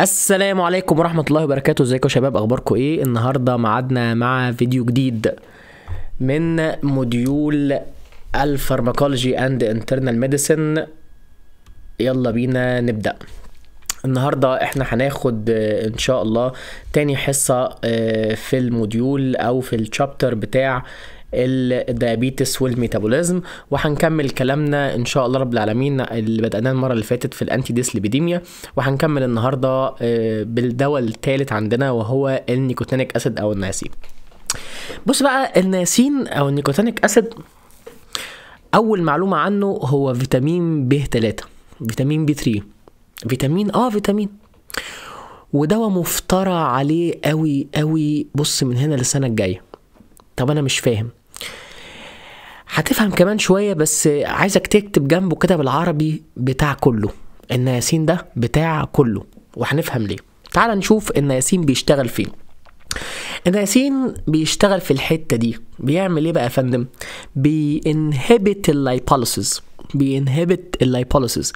السلام عليكم ورحمة الله وبركاته ازيكم يا شباب اخباركم ايه النهاردة معادنا مع فيديو جديد من موديول الفارماكولوجي اند انترنال ميديسن يلا بينا نبدأ النهاردة احنا هناخد ان شاء الله تاني حصة آه، في الموديول او في الشابتر بتاع الديابيتس والميتابوليزم وهنكمل كلامنا ان شاء الله رب العالمين اللي بدأناه المره اللي فاتت في الانتي ديسليبيديميا وهنكمل النهارده آه، بالدواء الثالث عندنا وهو النيكوتينيك اسيد او النياسين بص بقى النياسين او النيكوتينيك اسيد اول معلومه عنه هو فيتامين ب 3 فيتامين بي 3 فيتامين اه فيتامين ودواء مفترى عليه قوي قوي بص من هنا للسنه الجايه طب انا مش فاهم هتفهم كمان شوية بس عايزك تكتب جنبه كده بالعربي بتاع كله إن ياسين ده بتاع كله وهنفهم ليه تعال نشوف إن ياسين بيشتغل فين إن ياسين بيشتغل في الحتة دي بيعمل إيه بقى يا فندم بينهبت اللايبوليسيس بينهبت اللايبوليسيس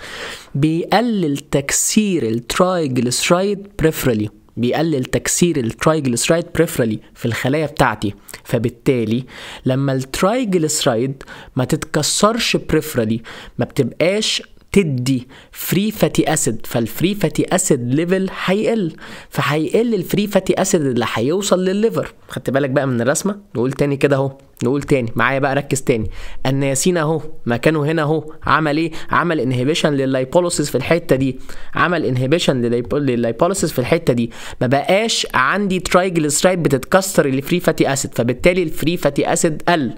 بيقلل تكسير الترايجلسرايد بريفرالي بيقلل تكسير الترايجلسرايد بريفرالي في الخلايا بتاعتي فبالتالي لما الترايجلسرايد ما تتكسرش بريفرالي ما بتبقاش تدي فري فاتي اسيد فالفري فاتي اسيد ليفل هيقل فهيقل الفري فاتي اسيد اللي هيوصل للليفر خدت بالك بقى من الرسمه نقول تاني كده اهو نقول تاني معايا بقى ركز تاني ياسين اهو مكانه هنا اهو عمل ايه عمل انهبيشن لللايبوليسيس في الحته دي عمل انهبيشن لللايبوليسيس في الحته دي ما بقاش عندي ترايجليسرايد بتتكسر الفري فاتي اسيد فبالتالي الفري فاتي اسيد قل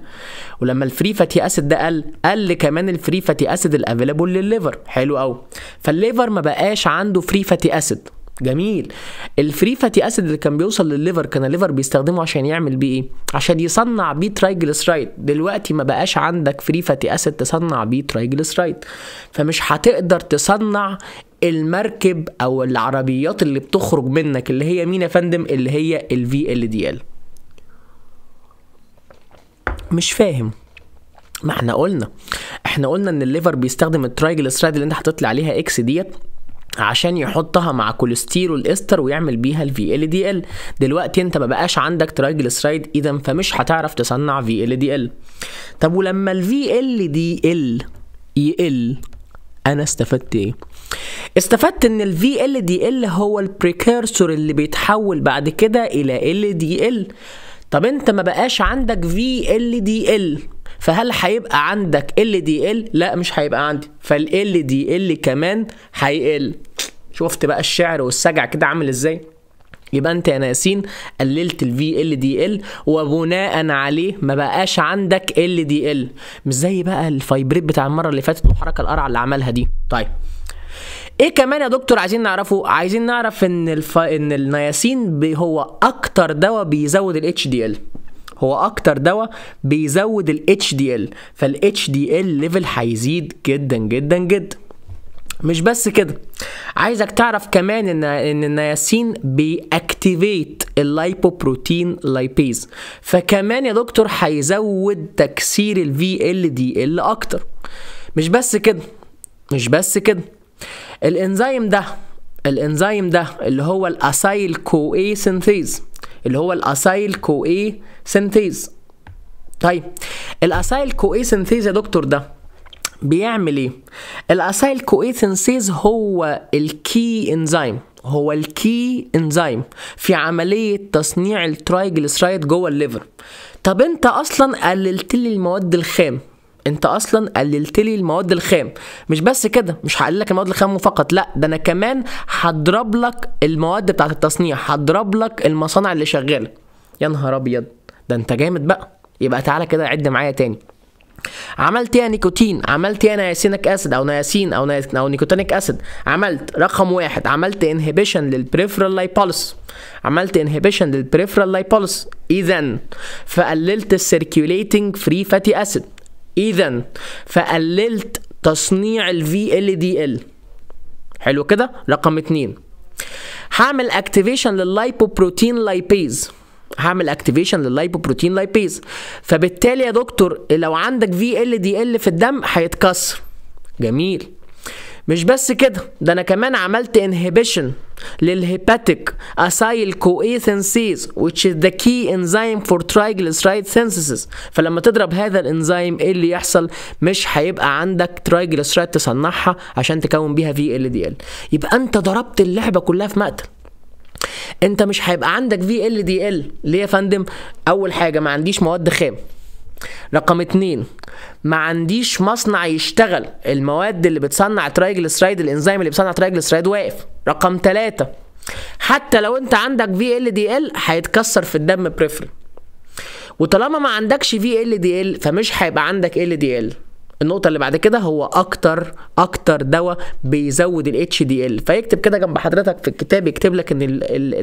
ولما الفري فاتي اسيد ده قل قل كمان الفري فاتي اسيد الافيلابل للليفر حلو قوي فالليفر ما بقاش عنده فري فاتي اسيد جميل الفري فاتي اسيد اللي كان بيوصل للليفر كان الليفر بيستخدمه عشان يعمل بيه ايه عشان يصنع بيه ترايجلسرايد دلوقتي ما بقاش عندك فري فاتي اسيد تصنع بيه ترايجلسرايد فمش هتقدر تصنع المركب او العربيات اللي بتخرج منك اللي هي مين يا فندم اللي هي الفي ال دي ال مش فاهم ما احنا قلنا احنا قلنا ان الليفر بيستخدم الترايجلسرايد اللي انت هتطلع عليها اكس ديت عشان يحطها مع كوليسترول استر ويعمل بيها الفي ال دي ال دلوقتي انت ما بقاش عندك ترايجلسرايد اذا فمش هتعرف تصنع في ال دي ال طب ولما الفي ال دي ال يقل انا استفدت ايه استفدت ان ال VLDL هو البريكيرسور اللي بيتحول بعد كده الى LDL طب انت ما بقاش عندك VLDL فهل هيبقى عندك ال دي ال لا مش هيبقى عندي فال دي ال كمان هيقل شفت بقى الشعر والسجع كده عامل ازاي يبقى انت يا ناسين قللت الفي ال دي ال وبناء عليه ما بقاش عندك ال دي ال مش زي بقى الفايبريت بتاع المره اللي فاتت والحركه القرعه اللي عملها دي طيب ايه كمان يا دكتور عايزين نعرفه عايزين نعرف ان الف... ان النياسين هو اكتر دواء بيزود الاتش دي ال HDL. هو اكتر دواء بيزود ال HDL فال HDL ليفل هيزيد جدا جدا جدا مش بس كده عايزك تعرف كمان ان ان النياسين بيأكتيفيت اللايبوبروتين لايبيز فكمان يا دكتور هيزود تكسير ال VLDL اكتر مش بس كده مش بس كده الانزيم ده الانزيم ده اللي هو الاسايل كو اي سينثيز اللي هو الاسايل كو اي سنتيز طيب الاسايل كو اي سنتيز يا دكتور ده بيعمل ايه الاسايل كو اي سنتيز هو الكي انزيم هو الكي انزيم في عمليه تصنيع الترايجلسرايد جوه الليفر طب انت اصلا قللت لي المواد الخام انت اصلا قللت لي المواد الخام مش بس كده مش هقلل لك المواد الخام فقط لا ده انا كمان هضرب لك المواد بتاعه التصنيع هضرب لك المصانع اللي شغاله يا نهار ابيض ده انت جامد بقى يبقى تعالى كده عد معايا تاني عملت ايه نيكوتين عملت ايه نياسينك اسيد او نياسين او نياسين او نيكوتينك اسيد عملت رقم واحد عملت انهبيشن للبريفرال لايبوليس عملت انهبيشن للبريفرال لايبوليس اذا فقللت السيركيوليتنج فري فاتي اسيد اذا فقللت تصنيع ال VLDL حلو كده رقم اتنين هعمل اكتيفيشن لللايبوبروتين لايبيز هعمل اكتيفيشن لللايبوبروتين لايبيز فبالتالي يا دكتور لو عندك في ال دي ال في الدم هيتكسر جميل مش بس كده ده انا كمان عملت انهبيشن للهيباتيك اسايل سينسيز which is the key enzyme for triglyceride synthesis فلما تضرب هذا الانزيم ايه اللي يحصل مش هيبقى عندك ترايجليسرايد تصنعها عشان تكون بيها في ال دي ال يبقى انت ضربت اللعبه كلها في مقتل انت مش هيبقى عندك في ال دي ال ليه يا فندم اول حاجه ما عنديش مواد خام رقم اتنين ما عنديش مصنع يشتغل المواد اللي بتصنع ترايجلسرايد الانزيم اللي بيصنع ترايجلسرايد واقف رقم تلاتة حتى لو انت عندك في ال دي ال هيتكسر في الدم بريفري وطالما ما عندكش في ال دي ال فمش هيبقى عندك ال دي ال النقطه اللي بعد كده هو اكتر اكتر دواء بيزود الاتش دي ال فيكتب كده جنب حضرتك في الكتاب يكتب لك ان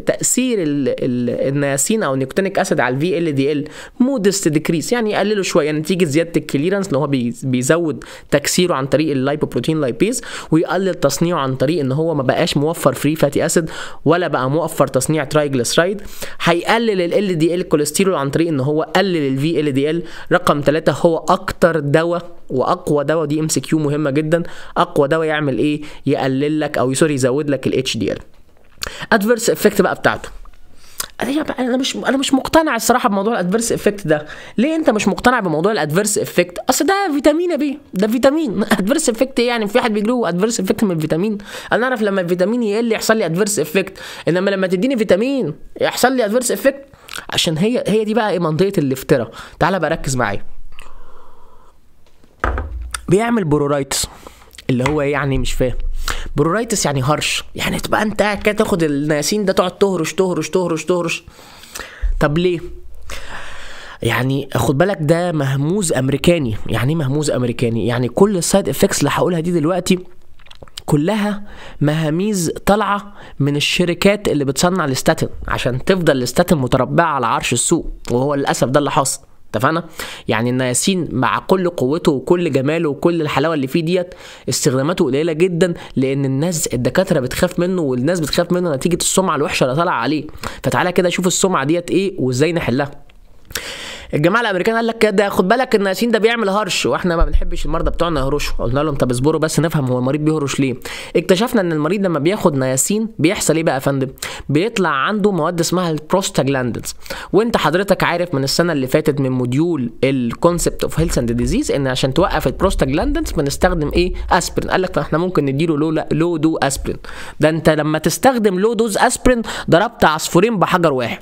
تاثير النياسين او النيكوتينيك اسيد على الفي ال دي ال مودست ديكريس يعني يقلله شويه نتيجه زياده الكليرنس اللي هو بيزود تكسيره عن طريق اللايبوبروتين لايبيز ويقلل تصنيعه عن طريق ان هو ما بقاش موفر فري فاتي اسيد ولا بقى موفر تصنيع ترايجلسرايد هيقلل ال دي ال كوليسترول عن طريق ان هو قلل الفي ال دي ال رقم ثلاثة هو اكتر دواء واقوى دواء دي ام سي كيو مهمه جدا اقوى دواء يعمل ايه يقلل لك او سوري يزود لك الاتش دي ال ادفيرس افكت بقى بتاعته انا مش انا مش مقتنع الصراحه بموضوع الادفيرس افكت ده ليه انت مش مقتنع بموضوع الادفيرس افكت اصل ده فيتامين بي ده فيتامين ادفيرس افكت ايه يعني في حد بيجيله ادفيرس افكت من الفيتامين انا اعرف لما الفيتامين يقل يحصل لي ادفيرس افكت انما لما تديني فيتامين يحصل لي ادفيرس افكت عشان هي هي دي بقى ايه منطقه الافتراء تعال بقى ركز معايا بيعمل برورايتس اللي هو ايه يعني مش فاهم برورايتس يعني هرش يعني تبقى انت كده تاخد الناسين ده تقعد تهرش تهرش تهرش تهرش طب ليه يعني خد بالك ده مهموز امريكاني يعني ايه مهموز امريكاني يعني كل السايد افكس اللي هقولها دي دلوقتي كلها مهاميز طالعه من الشركات اللي بتصنع الاستاتين عشان تفضل الاستاتين متربعه على عرش السوق وهو للاسف ده اللي حاصل اتفقنا يعني النياسين مع كل قوته وكل جماله وكل الحلاوه اللي فيه ديت استخداماته قليله جدا لان الناس الدكاتره بتخاف منه والناس بتخاف منه نتيجه السمعه الوحشه اللي طالعه عليه فتعالى كده شوف السمعه ديت ايه وازاي نحلها الجماعه الامريكان قال لك ده خد بالك ياسين ده بيعمل هرش واحنا ما بنحبش المرضى بتوعنا يهرشوا قلنا لهم طب اصبروا بس نفهم هو المريض بيهرش ليه اكتشفنا ان المريض لما بياخد نياسين بيحصل ايه بقى يا فندم بيطلع عنده مواد اسمها البروستاجلاندينز وانت حضرتك عارف من السنه اللي فاتت من موديول الكونسبت اوف هيلث اند ديزيز ان عشان توقف البروستاجلاندينز بنستخدم ايه اسبرين قال لك احنا ممكن نديله لو لو دو اسبرين ده انت لما تستخدم لو دوز اسبرين ضربت عصفورين بحجر واحد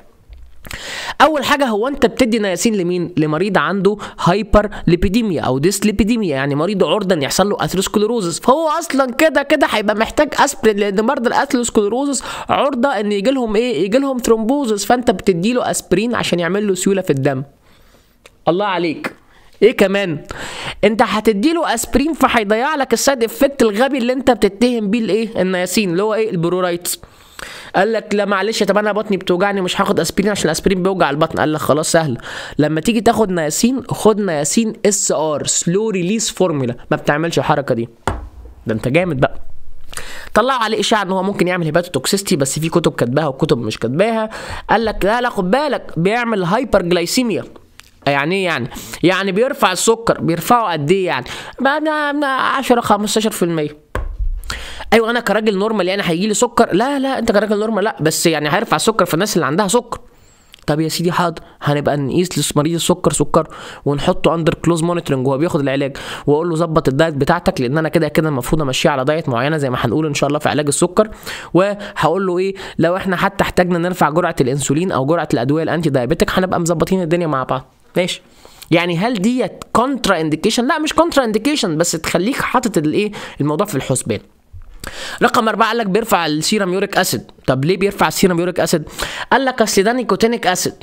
اول حاجه هو انت بتدي نياسين لمين لمريض عنده هايبر ليبيديميا او ديس ليبيديميا يعني مريض عرضه ان يحصل له اثيروسكليروزس فهو اصلا كده كده هيبقى محتاج اسبرين لان مرضى الاثيروسكليروزس عرضه ان يجي لهم ايه يجي لهم ثرومبوزس فانت بتدي له اسبرين عشان يعمل له سيوله في الدم الله عليك ايه كمان انت هتديله اسبرين فهيضيع لك السايد افكت الغبي اللي انت بتتهم بيه الايه النياسين اللي هو ايه البرورايتس قال لك لا معلش طب انا بطني بتوجعني مش هاخد اسبرين عشان الاسبرين بيوجع البطن قال لك خلاص سهله لما تيجي تاخد نياسين خد نياسين اس ار سلو ريليس فورمولا ما بتعملش الحركه دي ده انت جامد بقى طلعوا عليه اشاعه ان هو ممكن يعمل هيباتوتوكسيستي بس في كتب كاتباها وكتب مش كاتباها قال لك لا لا خد بالك بيعمل هايبر جلايسيميا يعني ايه يعني؟ يعني بيرفع السكر بيرفعه قد ايه يعني؟ 10 15% ايوه انا كراجل نورمال يعني هيجي لي سكر لا لا انت كراجل نورمال لا بس يعني هيرفع السكر في الناس اللي عندها سكر طب يا سيدي حاضر هنبقى نقيس لمريض السكر سكره ونحطه اندر كلوز مونيتورنج وهو بياخد العلاج واقول له ظبط الدايت بتاعتك لان انا كده كده المفروض امشيه على دايت معينه زي ما هنقول ان شاء الله في علاج السكر وهقول له ايه لو احنا حتى احتاجنا نرفع جرعه الانسولين او جرعه الادويه الانتي دايابيتك هنبقى مظبطين الدنيا مع بعض ماشي يعني هل ديت كونترا انديكيشن لا مش كونترا انديكيشن بس تخليك حاطط الايه الموضوع في الحسبان رقم أربعة قال لك بيرفع السيرم يوريك أسيد طب ليه بيرفع السيرم يوريك أسيد قال لك أصل ده نيكوتينيك أسيد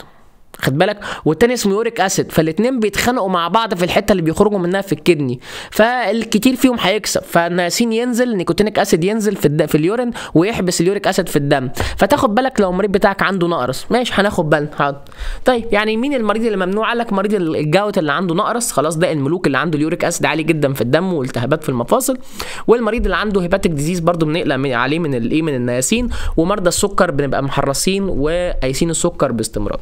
خد بالك والتاني اسمه يوريك اسيد فالاتنين بيتخانقوا مع بعض في الحته اللي بيخرجوا منها في الكدني فالكتير فيهم هيكسب فالنياسين ينزل نيكوتينيك اسيد ينزل في في اليورين ويحبس اليوريك اسيد في الدم فتاخد بالك لو المريض بتاعك عنده نقرس ماشي هناخد بالنا طيب يعني مين المريض اللي ممنوع قال لك مريض الجوت اللي عنده نقرس خلاص ده الملوك اللي عنده اليوريك اسيد عالي جدا في الدم والتهابات في المفاصل والمريض اللي عنده هيباتيك ديزيز برضه بنقلق عليه من الايه من النياسين ومرضى السكر بنبقى محرصين وقايسين السكر باستمرار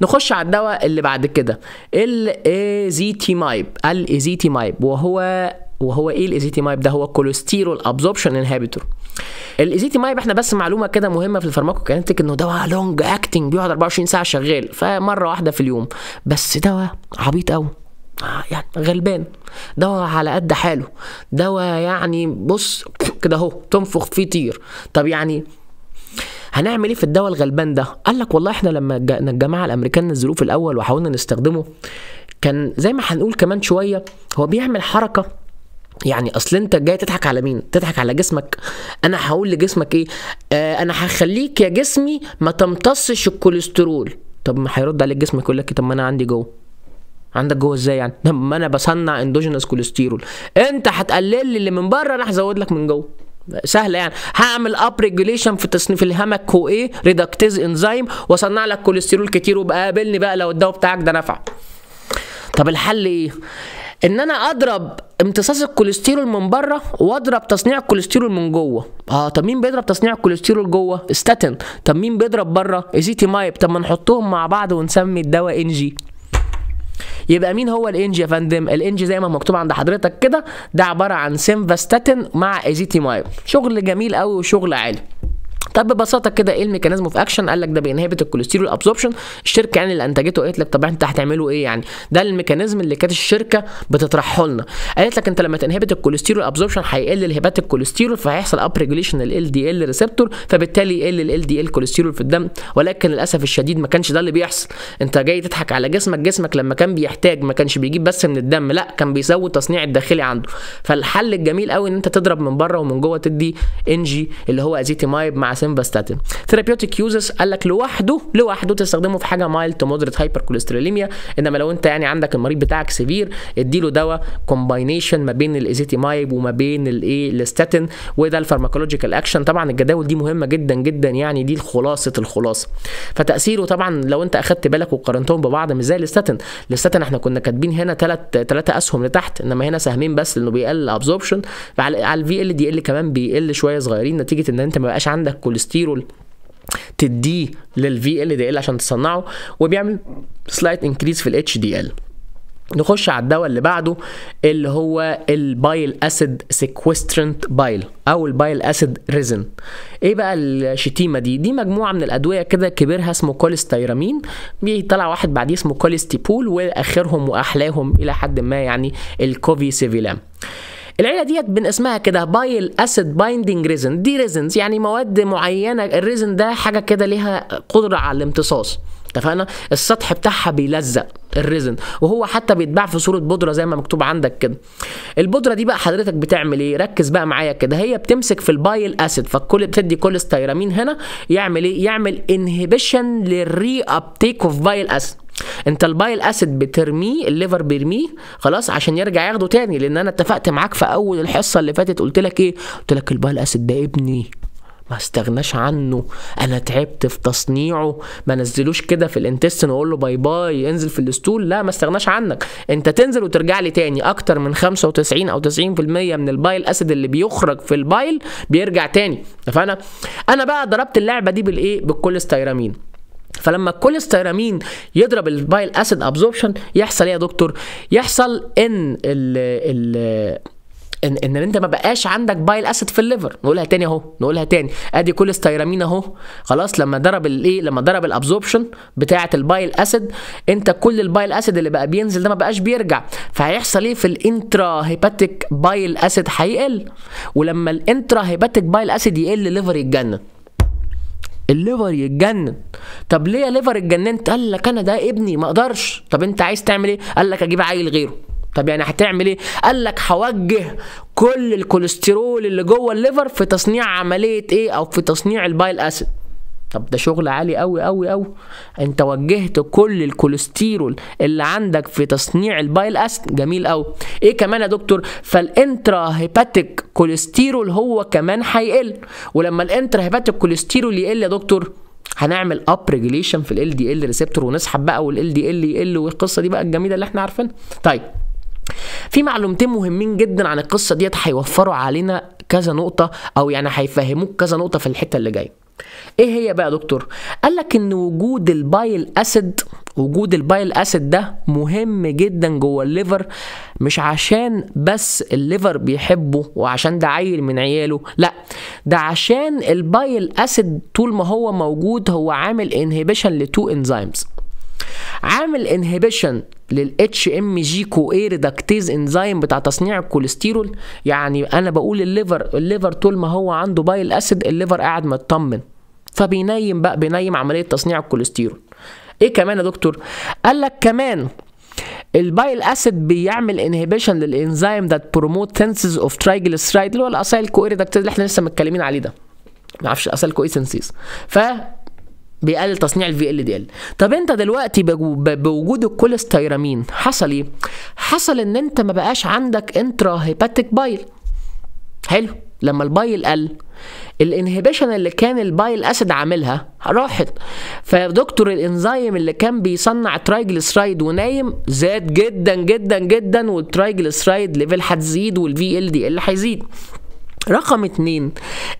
نخش على الدواء اللي بعد كده الايزيتيمايب الايزيتيمايب وهو وهو ايه الايزيتيمايب ده هو كوليسترول ابزوربشن انهبيتور الايزيتيمايب احنا بس معلومه كده مهمه في الفارماكوكاينتيك انه دواء لونج اكتنج بيقعد 24 ساعه شغال فمره واحده في اليوم بس دواء عبيط قوي يعني غلبان دواء على قد حاله دواء يعني بص كده اهو تنفخ فيه طير طب يعني هنعمل ايه في الدواء الغلبان ده قال لك والله احنا لما الجماعه الامريكان نزلوه في الاول وحاولنا نستخدمه كان زي ما هنقول كمان شويه هو بيعمل حركه يعني اصل انت جاي تضحك على مين تضحك على جسمك انا هقول لجسمك ايه آه انا هخليك يا جسمي ما تمتصش الكوليسترول طب ما هيرد عليك جسمك يقول لك إيه؟ طب ما انا عندي جوه عندك جوه ازاي يعني طب ما انا بصنع اندوجينس كوليسترول انت هتقلل لي اللي من بره انا هزود لك من جوه سهله يعني هعمل اب ريجوليشن في تصنيف الهامك كو ايه ريدكتيز انزيم واصنع لك كوليسترول كتير وبقابلني قابلني بقى لو الدواء بتاعك ده نفع طب الحل ايه ان انا اضرب امتصاص الكوليسترول من بره واضرب تصنيع الكوليسترول من جوه اه طب مين بيضرب تصنيع الكوليسترول جوه استاتين طب مين بيضرب بره ايزيتي مايب طب ما نحطهم مع بعض ونسمي الدواء انجي يبقى مين هو الانج يا فندم الانج زي ما مكتوب عند حضرتك كده ده عباره عن سيمفاستاتين مع ايزيتيمايب شغل جميل قوي وشغل عالي طب ببساطه كده ايه الميكانيزم اوف اكشن قال لك ده بينهبت الكوليسترول ابزوربشن الشركه يعني اللي انتجته قالت لك طب انت هتعمله ايه يعني ده الميكانيزم اللي كانت الشركه بتطرحه لنا قالت لك انت لما تنهبت الكوليسترول ابزوربشن هيقل الهبات الكوليسترول فهيحصل اب ريجوليشن لل دي ال ريسبتور فبالتالي يقل ال دي ال كوليسترول في الدم ولكن للاسف الشديد ما كانش ده اللي بيحصل انت جاي تضحك على جسمك جسمك لما كان بيحتاج ما كانش بيجيب بس من الدم لا كان بيسوي التصنيع الداخلي عنده فالحل الجميل قوي ان انت تضرب من بره ومن جوه تدي جي اللي هو ازيتيمايب مع سيمباستاتين ثيرابيوتيك يوزز قال لك لوحده لوحده تستخدمه في حاجه مايل تو مودريت هايبر كوليستروليميا انما لو انت يعني عندك المريض بتاعك سيفير اديله دواء كومباينيشن ما بين الايزيتيمايب وما بين الايه الاستاتين وده الفارماكولوجيكال اكشن طبعا الجداول دي مهمه جدا جدا يعني دي خلاصه الخلاصه فتاثيره طبعا لو انت اخدت بالك وقارنتهم ببعض مش زي الاستاتين الاستاتين احنا كنا كاتبين هنا ثلاث ثلاثه اسهم لتحت انما هنا سهمين بس لانه بيقل ابزوربشن على الفي ال دي ال كمان بيقل شويه صغيرين نتيجه ان انت ما بقاش عندك الكوليسترول تديه للفي ال دي ال عشان تصنعه وبيعمل سلايت انكريز في الاتش دي ال نخش على الدواء اللي بعده اللي هو البايل اسيد سيكوسترنت بايل او البايل اسيد ريزن ايه بقى الشتيمه دي دي مجموعه من الادويه كده كبيرها اسمه كوليستيرامين بيطلع واحد بعديه اسمه كوليستيبول واخرهم واحلاهم الى حد ما يعني الكوفي سيفيلام العيله ديت بن اسمها كده بايل اسيد بايندنج ريزن دي ريزنز يعني مواد معينه الريزن ده حاجه كده ليها قدره على الامتصاص اتفقنا السطح بتاعها بيلزق الريزن وهو حتى بيتباع في صوره بودره زي ما مكتوب عندك كده البودره دي بقى حضرتك بتعمل ايه ركز بقى معايا كده هي بتمسك في البايل اسيد فكل بتدي كل ستيرامين هنا يعمل ايه يعمل انهبيشن للري ابتيك اوف بايل اسيد انت البايل اسيد بترميه الليفر بيرميه خلاص عشان يرجع ياخده تاني لان انا اتفقت معاك في اول الحصه اللي فاتت قلت لك ايه قلت لك البايل اسيد ده ابني ما استغناش عنه انا تعبت في تصنيعه ما نزلوش كده في الانتستن واقول له باي باي انزل في الاستول لا ما استغناش عنك انت تنزل وترجع لي تاني اكتر من 95 او 90% من البايل اسيد اللي بيخرج في البايل بيرجع تاني فانا انا بقى ضربت اللعبه دي بالايه بالكوليستيرامين فلما الكوليستيرامين يضرب البايل اسيد ابزوربشن يحصل ايه يا دكتور يحصل ان الـ ان ان انت ما بقاش عندك بايل اسيد في الليفر نقولها تاني اهو نقولها تاني ادي كل ستيرامين اهو خلاص لما ضرب الايه لما ضرب الابزوربشن بتاعه البايل اسيد انت كل البايل اسيد اللي بقى بينزل ده ما بقاش بيرجع فهيحصل ايه في الانترا هيباتيك بايل اسيد هيقل ولما الانترا هيباتيك بايل اسيد يقل الليفر يتجنن الليفر يتجنن طب ليه يا ليفر اتجننت قال لك انا ده ابني ما اقدرش طب انت عايز تعمل ايه قال لك اجيب عيل غيره طب يعني هتعمل ايه قال لك هوجه كل الكوليسترول اللي جوه الليفر في تصنيع عمليه ايه او في تصنيع البايل اسيد طب ده شغل عالي قوي قوي قوي انت وجهت كل الكوليسترول اللي عندك في تصنيع البايل اسيد جميل قوي ايه كمان يا دكتور فالانترا هيباتيك كوليسترول هو كمان هيقل ولما الانترا هيباتيك كوليسترول يقل يا دكتور هنعمل اب ريجليشن في ال دي ال ريسبتور ونسحب بقى وال دي ال يقل والقصه دي بقى الجميله اللي احنا عارفينها طيب في معلومتين مهمين جدا عن القصه ديت هيوفروا علينا كذا نقطه او يعني هيفهموك كذا نقطه في الحته اللي جايه ايه هي بقى يا دكتور قال لك ان وجود البايل اسيد وجود البايل اسيد ده مهم جدا جوه الليفر مش عشان بس الليفر بيحبه وعشان ده عيل من عياله لا ده عشان البايل اسيد طول ما هو موجود هو عامل انهبيشن لتو انزيمز عامل انهبيشن للاتش ام جي كو اي ريدكتيز انزيم بتاع تصنيع الكوليسترول يعني انا بقول الليفر الليفر طول ما هو عنده بايل اسيد الليفر قاعد مطمن فبينيم بقى بينيم عمليه تصنيع الكوليسترول ايه كمان يا دكتور قال لك كمان البايل اسيد بيعمل انهبيشن للانزيم ذات بروموت سنسز اوف ترايجليسرايد اللي هو الاسايل ريدكتيز اللي احنا لسه متكلمين عليه ده ما اعرفش الاسايل سنسز ف بيقلل تصنيع الفي ال دي ال طب انت دلوقتي بوجود الكوليستيرامين حصل ايه حصل ان انت ما بقاش عندك انترا هيباتيك بايل حلو لما البايل قل الانهبيشن اللي كان البايل اسيد عاملها راحت فدكتور الانزيم اللي كان بيصنع ترايجلسرايد ونايم زاد جدا جدا جدا والترايجلسرايد ليفل هتزيد والفي ال دي ال هيزيد رقم اتنين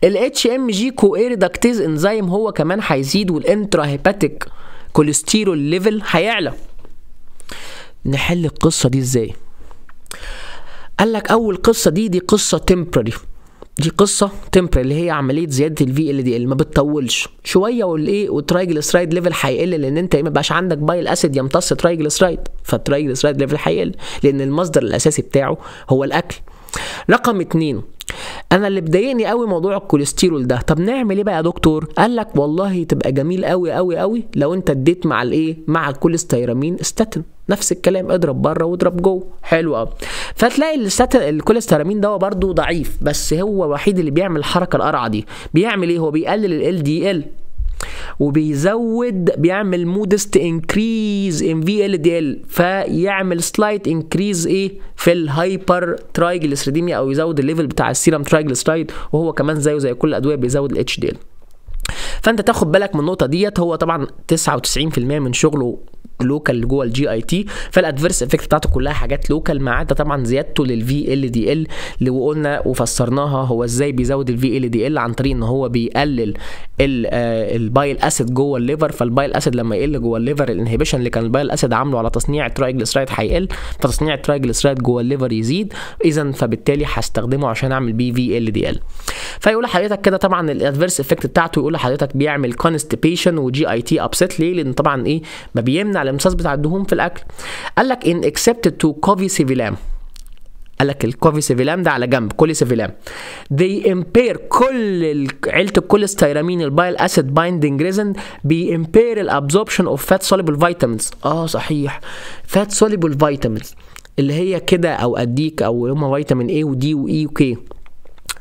الاتش ام جي كو انزيم هو كمان هيزيد والانترا هيباتيك كوليسترول ليفل هيعلى نحل القصه دي ازاي قال لك اول قصه دي دي قصه تمبرري دي قصه تمبرري اللي هي عمليه زياده الفي ال دي ال ما بتطولش شويه والايه والترايجلسرايد ليفل هيقل لان انت ما بقاش عندك بايل اسيد يمتص ترايجلسرايد فالترايجلسرايد ليفل هيقل لان المصدر الاساسي بتاعه هو الاكل رقم اتنين انا اللي بضايقني قوي موضوع الكوليسترول ده طب نعمل ايه بقى يا دكتور قال لك والله تبقى جميل قوي قوي قوي لو انت اديت مع الايه مع الكوليستيرامين استاتين نفس الكلام اضرب بره واضرب جوه حلو قوي فتلاقي الستاتين الكوليستيرامين ده برضه ضعيف بس هو الوحيد اللي بيعمل الحركه القرعه دي بيعمل ايه هو بيقلل ال دي ال وبيزود بيعمل مودست انكريز ان في ال دي ال فيعمل سلايت انكريز ايه في الهايبر ترايجليسيديميا او يزود الليفل بتاع السيرم ترايجليسيرايد وهو كمان زيه زي كل الادويه بيزود الاتش دي ال فانت تاخد بالك من النقطه ديت هو طبعا 99% من شغله لوكال جوه الجي اي تي فالادفيرس افكت بتاعته كلها حاجات لوكال ما عدا طبعا زيادته للفي ال دي ال اللي وقلنا وفسرناها هو ازاي بيزود الفي ال دي ال عن طريق ان هو بيقلل البايل اسيد آه، جوه الليفر فالبايل اسيد لما يقل جوه الليفر الانهبيشن اللي كان البايل اسيد عامله على تصنيع ترايجلسرايد هيقل فتصنيع الترايجلسرايد جوه الليفر يزيد اذا فبالتالي هستخدمه عشان اعمل بيه في ال دي ال فيقول لحضرتك كده طبعا الادفيرس افكت بتاعته يقول لحضرتك بيعمل كونستيبيشن وجي اي تي ابسيت ليه لان طبعا ايه ما بيمنع الامتصاص بتاع الدهون في الاكل قال لك ان اكسبت تو كوفي سيفيلام قال لك الكوفي سيفيلام ده على جنب كل سيفيلام دي امبير كل عيله الكوليستيرامين البايل اسيد بايندنج ريزن بي امبير الابزوربشن اوف فات سوليبل فيتامينز اه صحيح فات سوليبل فيتامينز اللي هي كده او اديك او هما فيتامين اي ودي واي وكي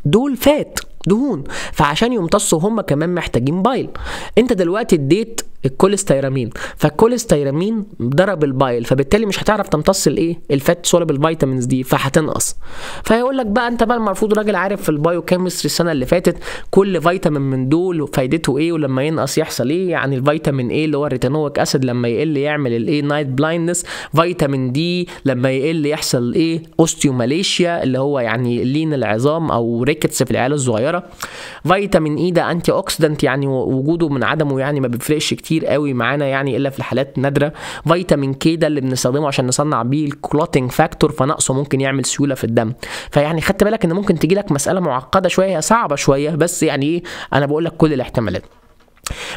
دول فات دهون فعشان يمتصوا هم كمان محتاجين بايل انت دلوقتي اديت الكوليستيرامين فالكوليستيرامين ضرب البايل فبالتالي مش هتعرف تمتص الايه الفات سولبل فيتامينز دي فهتنقص فهيقول لك بقى انت بقى المفروض راجل عارف في البايو كيمستري السنه اللي فاتت كل فيتامين من دول فايدته ايه ولما ينقص يحصل ايه يعني الفيتامين ايه اللي هو الريتانويك اسيد لما يقل يعمل الايه نايت بلايندنس فيتامين دي لما يقل يحصل ايه اوستيوماليشيا اللي هو يعني لين العظام او ريكتس في العيال الصغيره فيتامين اي e ده انتي اوكسيدنت يعني وجوده من عدمه يعني ما بيفرقش كتير كتير قوي معانا يعني الا في الحالات نادره فيتامين كي ده اللي بنستخدمه عشان نصنع بيه الكلوتنج فاكتور فنقصه ممكن يعمل سيوله في الدم فيعني خدت بالك ان ممكن تجيلك مساله معقده شويه صعبه شويه بس يعني ايه انا بقول لك كل الاحتمالات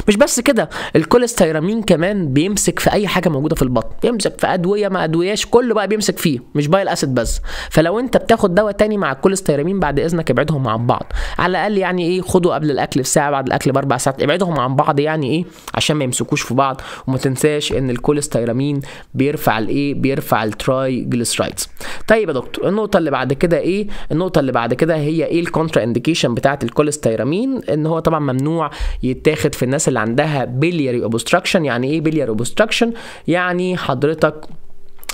مش بس كده الكوليستيرامين كمان بيمسك في اي حاجه موجوده في البطن بيمسك في ادويه ما ادوياش كله بقى بيمسك فيه مش بايل اسيد بس فلو انت بتاخد دواء تاني مع الكوليستيرامين بعد اذنك ابعدهم عن بعض على الاقل يعني ايه خدوا قبل الاكل بساعه بعد الاكل باربع ساعات ابعدهم عن بعض يعني ايه عشان ما يمسكوش في بعض وما تنساش ان الكوليستيرامين بيرفع الايه بيرفع التراي جليسرايدز طيب يا دكتور النقطه اللي بعد كده ايه النقطه اللي بعد كده هي ايه الكونترا اندكيشن بتاعه الكوليستيرامين ان هو طبعا ممنوع يتاخد في الناس اللي عندها بيليري اوبستراكشن يعني ايه بيليري اوبستراكشن يعني حضرتك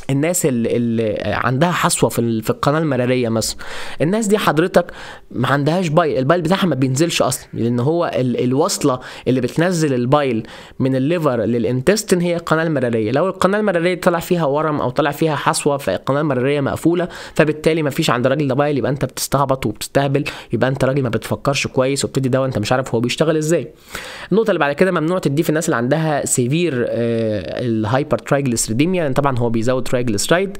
الناس اللي, اللي عندها حصوه في, في القناه المراريه مثلا الناس دي حضرتك ما عندهاش بايل البايل بتاعها ما بينزلش اصلا لان هو ال... الوصله اللي بتنزل البايل من الليفر للانتستين هي القناه المراريه لو القناه المراريه طلع فيها ورم او طلع فيها حصوه فالقناه المراريه مقفوله فبالتالي ما فيش عند الراجل ده بايل يبقى انت بتستهبط وبتستهبل يبقى انت راجل ما بتفكرش كويس وبتدي دواء انت مش عارف هو بيشتغل ازاي النقطه اللي بعد كده ممنوع تديه في الناس اللي عندها سيفير آه، الهايبر الهايبر لان طبعا هو بيزود والترايجلسرايد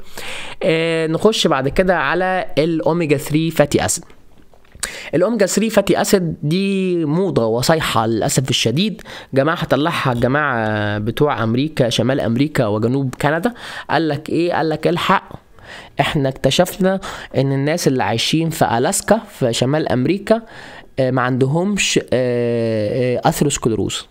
آه نخش بعد كده على الاوميجا 3 فاتي اسيد الاوميجا 3 فاتي اسيد دي موضه وصيحه للاسف الشديد جماعه طلعها الجماعه بتوع امريكا شمال امريكا وجنوب كندا قال لك ايه قال لك الحق احنا اكتشفنا ان الناس اللي عايشين في الاسكا في شمال امريكا آه، ما عندهمش آه، آه، اثروسكلروز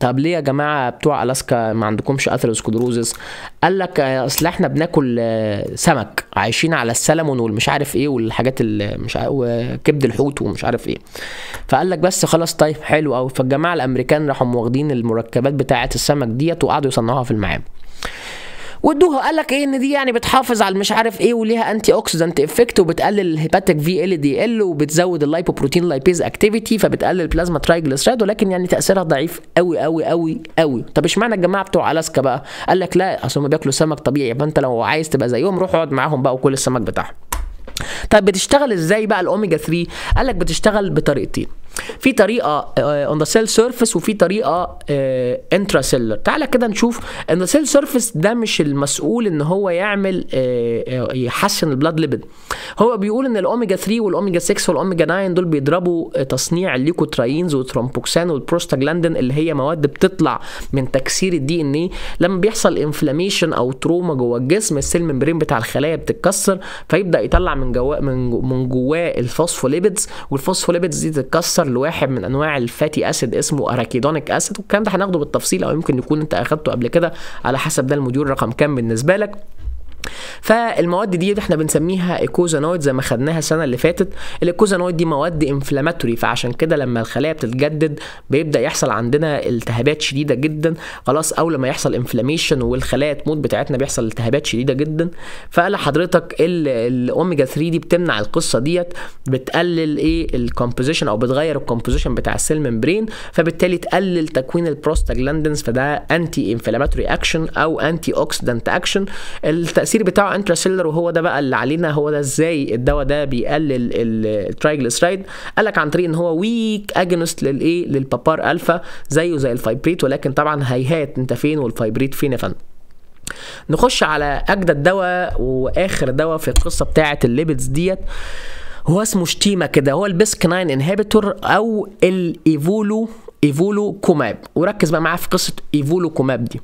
طب ليه يا جماعه بتوع الاسكا ما عندكمش اثيروسكلروزس قال لك آه، اصل احنا بناكل آه، سمك عايشين على السلمون والمش عارف ايه والحاجات مش عارف وكبد الحوت ومش عارف ايه فقال لك بس خلاص طيب حلو قوي فالجماعه الامريكان راحوا واخدين المركبات بتاعه السمك ديت وقعدوا يصنعوها في المعامل وادوها قال لك ايه ان دي يعني بتحافظ على مش عارف ايه وليها انتي اوكسيدنت افكت وبتقلل الهيباتيك في ال دي ال وبتزود اللايبوبروتين لايبيز اكتيفيتي فبتقلل البلازما ترايجلسرايد ولكن يعني تاثيرها ضعيف قوي قوي قوي قوي طب اشمعنى الجماعه بتوع الاسكا بقى قال لك لا اصل هم بياكلوا سمك طبيعي فانت لو عايز تبقى زيهم روح اقعد معاهم بقى وكل السمك بتاعهم طب بتشتغل ازاي بقى الاوميجا 3 قال لك بتشتغل بطريقتين في طريقه اون ذا سيل سيرفيس وفي طريقه انترا سيلر تعالى كده نشوف ان ذا سيل سيرفيس ده مش المسؤول ان هو يعمل آه، آه، يحسن البلاد ليبيد هو بيقول ان الاوميجا 3 والاوميجا 6 والاوميجا 9 دول بيضربوا آه، تصنيع الليكوتراينز والترامبوكسان والبروستاجلاندين اللي هي مواد بتطلع من تكسير الدي ان ايه لما بيحصل انفلاميشن او تروما جوه الجسم السيل ممبرين بتاع الخلايا بتتكسر فيبدا يطلع من جواه من جواه الفوسفوليبيدز والفوسفوليبيدز دي تتكسر اكتر لواحد من انواع الفاتي اسيد اسمه اراكيدونيك اسيد والكلام ده هناخده بالتفصيل او يمكن يكون انت اخدته قبل كده على حسب ده الموديول رقم كام بالنسبه لك فالمواد دي, دي احنا بنسميها ايكوزانويد زي ما خدناها السنه اللي فاتت الايكوزانويد دي مواد انفلاماتوري فعشان كده لما الخلايا بتتجدد بيبدا يحصل عندنا التهابات شديده جدا خلاص او لما يحصل انفلاميشن والخلايا تموت بتاعتنا بيحصل التهابات شديده جدا فقال لحضرتك الاوميجا 3 دي بتمنع القصه ديت بتقلل ايه الكومبوزيشن او بتغير الكومبوزيشن بتاع السيل ممبرين فبالتالي تقلل تكوين البروستاجلاندنز فده انتي انفلاماتوري اكشن او انتي اوكسيدنت اكشن التاثير التفسير بتاعه انتراسيلر وهو ده بقى اللي علينا هو ده ازاي الدواء ده بيقلل الترايجلسرايد قال لك عن طريق ان هو ويك اجنست للايه للبابار الفا زيه زي الفايبريت ولكن طبعا هيهات انت فين والفايبريت فين يا فندم نخش على اجدد دواء واخر دواء في القصه بتاعه الليبيدز ديت هو اسمه شتيمه كده هو البيسك 9 انهبيتور او الايفولو ايفولو كوماب وركز بقى معايا في قصه ايفولو كوماب دي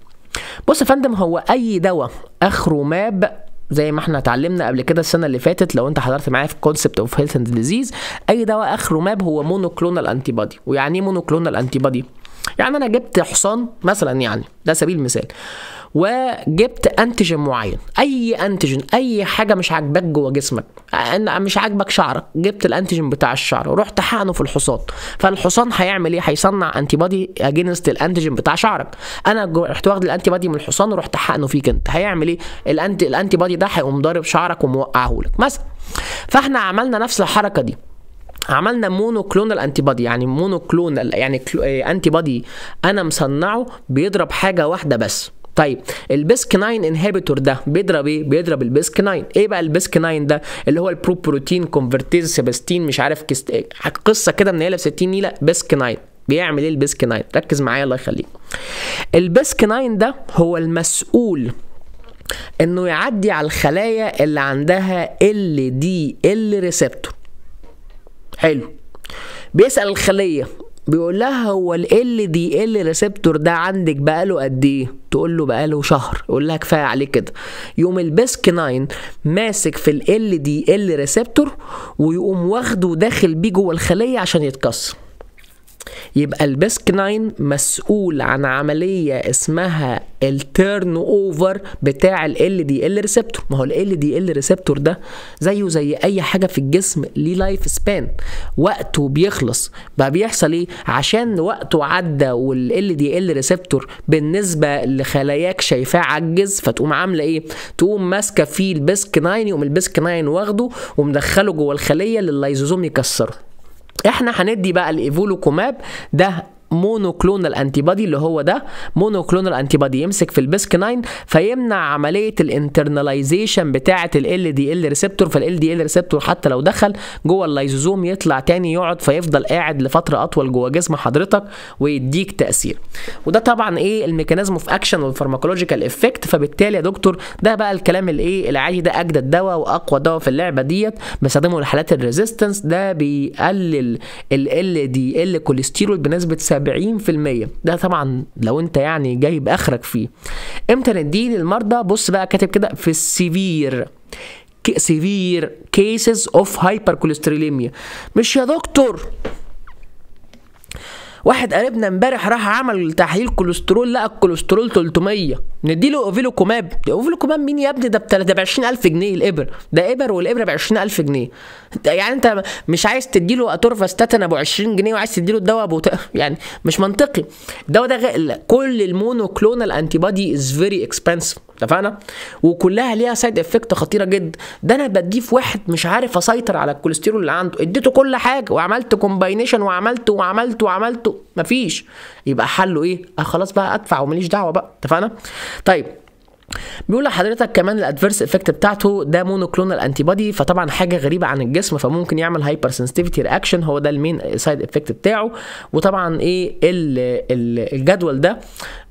بص يا فندم هو اي دواء اخره ماب زي ما احنا اتعلمنا قبل كده السنه اللي فاتت لو انت حضرت معايا في كونسبت اوف هيلث اند ديزيز اي دواء اخره ماب هو مونوكلونال انتي بادي ويعني ايه مونوكلونال انتي بادي يعني انا جبت حصان مثلا يعني ده سبيل المثال وجبت انتيجين معين اي انتيجين اي حاجه مش عاجباك جوه جسمك مش عاجبك شعرك جبت الانتيجين بتاع الشعر ورحت حقنه في الحصان فالحصان هيعمل ايه هيصنع انتي بادي اجينست الانتيجين بتاع شعرك انا رحت واخد الانتي بادي من الحصان ورحت حقنه فيك انت هيعمل ايه الانتي الانتي بادي ده هيقوم ضارب شعرك وموقعهولك مثلا فاحنا عملنا نفس الحركه دي عملنا مونو كلونال انتي بادي يعني مونو كلونال يعني انتي بادي انا مصنعه بيضرب حاجه واحده بس طيب البيسك 9 انهبيتور ده بيضرب ايه؟ بيضرب البيسك 9 ايه بقى البيسك 9 ده اللي هو البرو بروتين كونفرتيز سيباستين مش عارف كست... قصه كده من في 60 نيله بيسك 9 بيعمل ايه البيسك 9 ركز معايا الله يخليك البيسك 9 ده هو المسؤول انه يعدي على الخلايا اللي عندها ال دي ال ريسبتور حلو بيسال الخليه بيقول لها هو ال دي ال ريسبتور ده عندك بقاله قد ايه تقول له بقاله شهر يقول لها كفايه عليه كده يقوم البسك 9 ماسك في ال دي ال ريسبتور ويقوم واخده داخل بيه جوه الخليه عشان يتكسر يبقى 9 مسؤول عن عملية اسمها التيرن اوفر بتاع ال دي ال ريسبتور ما هو ال دي ال ريسبتور ده زيه زي اي حاجة في الجسم ليه لايف سبان وقته بيخلص بقى بيحصل ايه عشان وقته عدى وال دي ال ريسبتور بالنسبة لخلاياك شايفاه عجز فتقوم عاملة ايه تقوم ماسكة فيه 9 يقوم 9 واخده ومدخله جوه الخلية لللايزوزوم يكسره احنا هندي بقى الايفولوكوماب ده مونوكلونال انتي بادي اللي هو ده مونوكلونال انتي بادي يمسك في البسك 9 فيمنع عمليه الانترناليزيشن بتاعه ال دي ال ريسبتور فال دي ال ريسبتور حتى لو دخل جوه اللايزوزوم يطلع تاني يقعد فيفضل قاعد لفتره اطول جوه جسم حضرتك ويديك تاثير وده طبعا ايه الميكانيزم اوف اكشن والفارماكولوجيكال افكت فبالتالي يا دكتور ده بقى الكلام الايه العادي ده اجدد دواء واقوى دواء في اللعبه ديت بستخدمه لحالات الريزيستنس ده بيقلل ال دي ال كوليسترول بنسبه 70% ده طبعا لو انت يعني جايب اخرك فيه امتى نديه للمرضى بص بقى كاتب كده في السيفير سيفير كيسز اوف هايبر مش يا دكتور واحد قريبنا امبارح راح عمل تحليل كوليسترول لقى الكوليسترول 300 نديله اوفيلوكوماب اوفيلوكوماب مين يا ابني ده ده ب 20000 جنيه الابر ده ابر والابره ب 20000 جنيه يعني انت مش عايز تديله اتورفاستاتين ابو 20 جنيه وعايز تديله الدواء ابو يعني مش منطقي الدواء ده غالي كل المونوكلونال انتي بادي از فيري اكسبنسيف اتفقنا وكلها ليها سايد افكت خطيره جدا ده انا في واحد مش عارف اسيطر على الكوليسترول اللي عنده اديته كل حاجه وعملت كومباينيشن وعملت وعملت وعملت مفيش يبقى حله ايه آه خلاص بقى ادفع وماليش دعوه بقى اتفقنا طيب بيقول لحضرتك كمان الادفيرس افكت بتاعته ده مونوكلونال انتي بودي فطبعا حاجه غريبه عن الجسم فممكن يعمل هايبر سنسيتيفيتي رياكشن هو ده المين سايد افكت بتاعه وطبعا ايه الجدول ده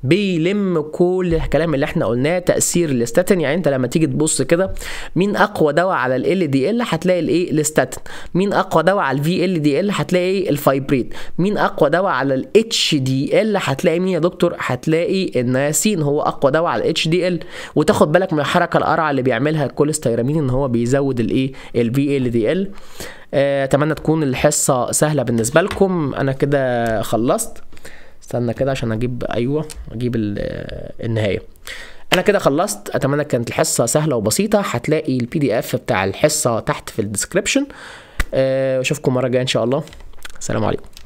بيلم كل الكلام اللي احنا قلناه تاثير الاستاتين يعني انت لما تيجي تبص كده مين اقوى دواء على ال ال دي ال هتلاقي الايه الاستاتين مين اقوى دواء على الفي ال دي ال هتلاقي إيه؟ الفايبريد مين اقوى دواء على الاتش دي ال هتلاقي مين يا دكتور هتلاقي النياسين هو اقوى دواء على الاتش دي ال وتاخد بالك من الحركه القرعه اللي بيعملها الكوليستيرامين ان هو بيزود الايه الفي ال دي إيه؟ ال آه، اتمنى تكون الحصه سهله بالنسبه لكم انا كده خلصت استنى كده عشان اجيب ايوه اجيب النهايه انا كده خلصت اتمنى كانت الحصه سهله وبسيطه هتلاقي البي دي اف بتاع الحصه تحت في الديسكريبشن آه، اشوفكم مره جايه ان شاء الله سلام عليكم